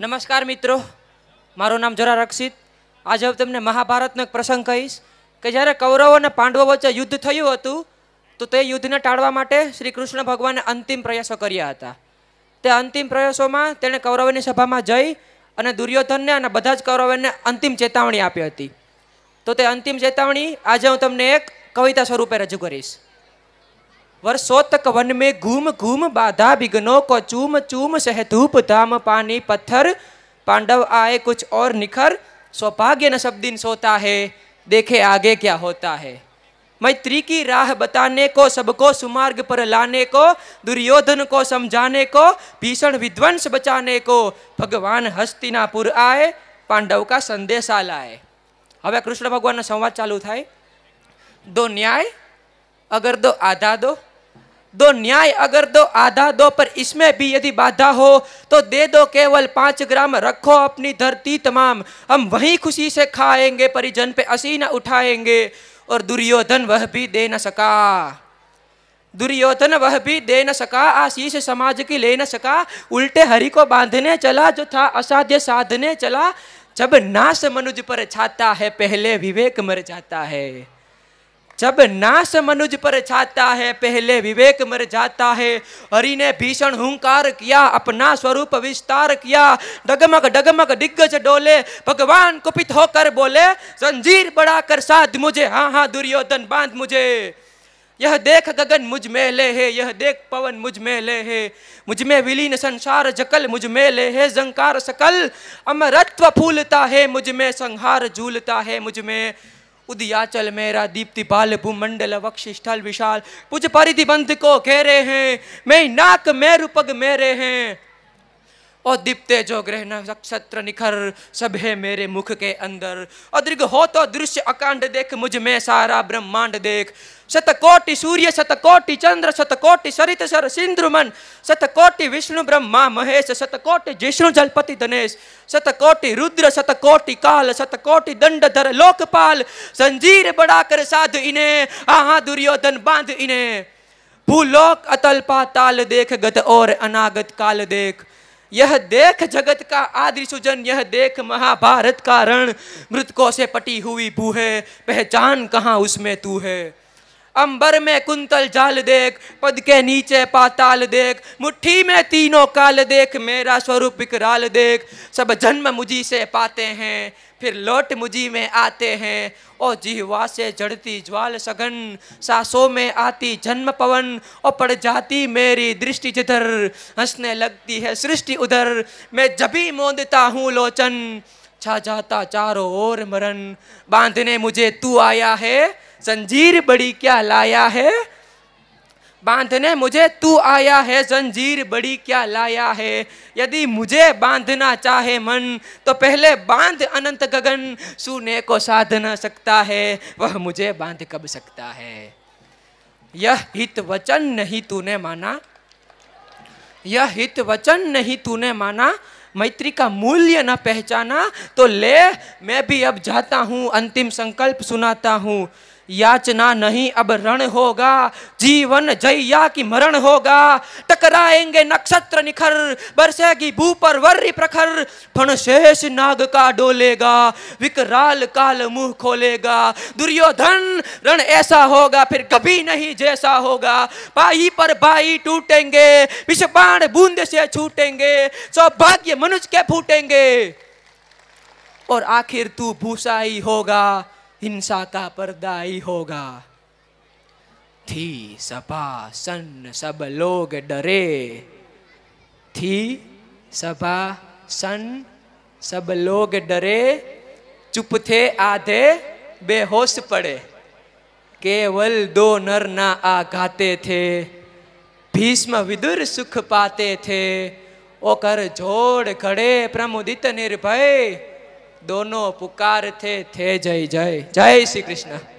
નમસ્કાર મિત્રો મારું નામ જરા રક્ષિત આજે હું તમને મહાભારતનો એક પ્રસંગ કહીશ કે જ્યારે કૌરવો અને પાંડવો વચ્ચે યુદ્ધ થયું હતું તો તે યુદ્ધને ટાળવા માટે શ્રી કૃષ્ણ ભગવાને અંતિમ પ્રયાસો કર્યા હતા તે અંતિમ પ્રયાસોમાં તેણે કૌરવોની સભામાં જઈ અને દુર્યોધનને અને બધા જ કૌરવોને અંતિમ ચેતવણી આપી હતી તો તે અંતિમ ચેતવણી આજે હું તમને એક કવિતા સ્વરૂપે રજૂ કરીશ वर्षों तक वन में घूम घूम बाधा विघ्नों को चूम चूम सह धूप धाम पानी पत्थर पांडव आए कुछ और निखर सौभाग्य न सब दिन सोता है देखे आगे क्या होता है मैत्री की राह बताने को सबको सुमार्ग पर लाने को दुर्योधन को समझाने को भीषण विध्वंस बचाने को भगवान हस्तिनापुर आए पांडव का संदेशा लाए हवे कृष्ण भगवान संवाद चालू थाय दो न्याय अगर दो आधा दो दो न्याय अगर दो आधा दो पर इसमें भी यदि बाधा हो तो दे दो केवल पाँच ग्राम रखो अपनी धरती तमाम हम वहीं खुशी से खाएंगे परिजन पे असी न उठाएंगे और दुर्योधन वह भी दे न सका दुर्योधन वह भी दे न सका आशीष समाज की ले न सका उल्टे हरि को बांधने चला जो था असाध्य साधने चला जब नाश मनुज पर छाता है पहले विवेक मर जाता है जब नाश मनुज पर छाता है पहले विवेक मर जाता है हरि ने भीषण हुंकार किया अपना स्वरूप विस्तार किया डगमग डगमग दिग्गज डोले भगवान कुपित होकर बोले जंजीर कर साध मुझे हाँ हाँ दुर्योधन बांध मुझे यह देख गगन मुझ में ले है यह देख पवन मुझ में ले है मुझ में विलीन संसार जकल मुझ में ले है जंकार सकल अमरत्व फूलता है मुझ में संहार झूलता है मुझ में उदयाचल मेरा दीप्ति पाल भूमंडल स्थल विशाल पूज परिधि बंध को रहे हैं मैं नाक मेरुपग मेरे हैं और दीप्ते जो ग्रह नक्षत्र निखर सब है मेरे मुख के अंदर अदृग हो तो दृश्य अकांड देख मुझ में सारा ब्रह्मांड देख शतकोटि सूर्य शतकोटि चंद्र शतकोटि सरित सर सिंद्रुमन शतकोटि विष्णु ब्रह्मा महेश शतकोटि जिष्णु जलपति धनेश कोटि रुद्र कोटि काल दंड धर लोकपाल संजीर बड़ा कर साधु इने आहा दुर्योधन बांध इने भूलोक अतल पाताल देख गत और अनागत काल देख यह देख जगत का आदि सुजन यह देख महाभारत का रण मृतकों से पटी हुई बूहे पहचान कहाँ उसमें तू है अंबर में कुंतल जाल देख पद के नीचे पाताल देख मुट्ठी में तीनों काल देख मेरा स्वरूप विकराल देख सब जन्म मुझी से पाते हैं फिर लौट मुझी में आते हैं ओ जिहवा से जड़ती ज्वाल सघन सासों में आती जन्म पवन और पड़ जाती मेरी दृष्टि जिधर हंसने लगती है सृष्टि उधर मैं जभी मोदता हूँ लोचन छा अच्छा जाता चारों ओर मरण बांधने मुझे तू आया है जंजीर बड़ी क्या लाया है बांधने मुझे तू आया है जंजीर बड़ी क्या लाया है यदि मुझे बांधना चाहे मन तो पहले बांध अनंत गगन सुने को साध न सकता है वह मुझे बांध कब सकता है यह हित वचन नहीं तूने माना यह हित वचन नहीं तूने माना मैत्री का मूल्य न पहचाना तो ले मैं भी अब जाता हूँ अंतिम संकल्प सुनाता हूँ याचना नहीं अब रण होगा जीवन जैया की मरण होगा टकराएंगे नक्षत्र निखर बरसेगी भू पर वर्र प्रखर शेष नाग का डोलेगा विकराल काल मुंह खोलेगा दुर्योधन रण ऐसा होगा फिर कभी नहीं जैसा होगा पाई पर बाई टूटेंगे विषपाण बूंद से छूटेंगे सौभाग्य मनुष्य के फूटेंगे और आखिर तू भूसा ही होगा हिंसा का पर्दा ही होगा थी सभा सन सब लोग डरे थी सभा सन सब लोग डरे चुप थे आधे बेहोश पड़े केवल दो नर ना गाते थे भीष्म विदुर सुख पाते थे ओकर जोड़ खड़े प्रमुदित निर्भय दोनों पुकार थे थे जय जय जय श्री कृष्ण